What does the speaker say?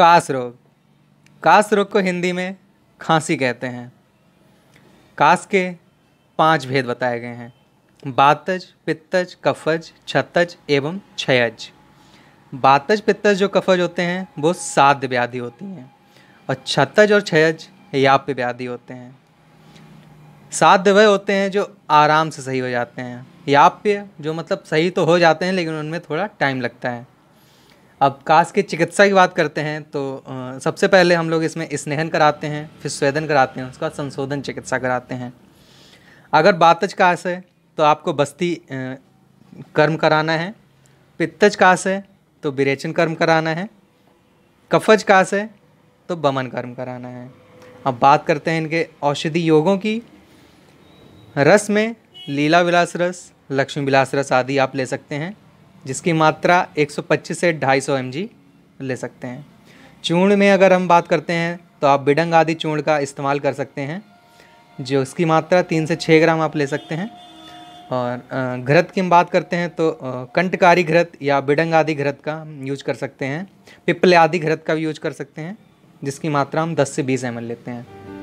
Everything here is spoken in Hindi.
कास रोग कास रोग को हिंदी में खांसी कहते हैं कास के पांच भेद बताए गए हैं बातज पित्तज कफज छतज एवं क्षयज बातज पित्तज जो कफज होते हैं वो साध व्याधि होती हैं और छतज और क्षयज याप व्याधि होते हैं साध्य वह होते हैं जो आराम से सही हो जाते हैं याप्य जो मतलब सही तो हो जाते हैं लेकिन उनमें थोड़ा टाइम लगता है अब कास के चिकित्सा की बात करते हैं तो आ, सबसे पहले हम लोग इसमें स्नेहन कराते हैं फिर स्वेदन कराते हैं उसके बाद संशोधन चिकित्सा कराते हैं अगर बातज कास है तो आपको बस्ती आ, कर्म कराना है पित्तज कास है तो विरेचन कर्म कराना है कफज कास है तो बमन कर्म कराना है अब बात करते हैं इनके औषधि योगों की रस में लीला विलास रस लक्ष्मी विलास रस आदि आप ले सकते हैं जिसकी मात्रा 125 से 250 सौ ले सकते हैं चूण में अगर हम बात करते हैं तो आप बिडंग आदि चूड़ का इस्तेमाल कर सकते हैं जो उसकी मात्रा तीन से छः ग्राम आप ले सकते हैं और घृत की हम बात करते हैं तो कंटकारी घृत या बिडंग आदि घृत का यूज कर सकते हैं पिपले आदि घृत का भी यूज कर सकते हैं जिसकी मात्रा हम 10 से 20 एम लेते हैं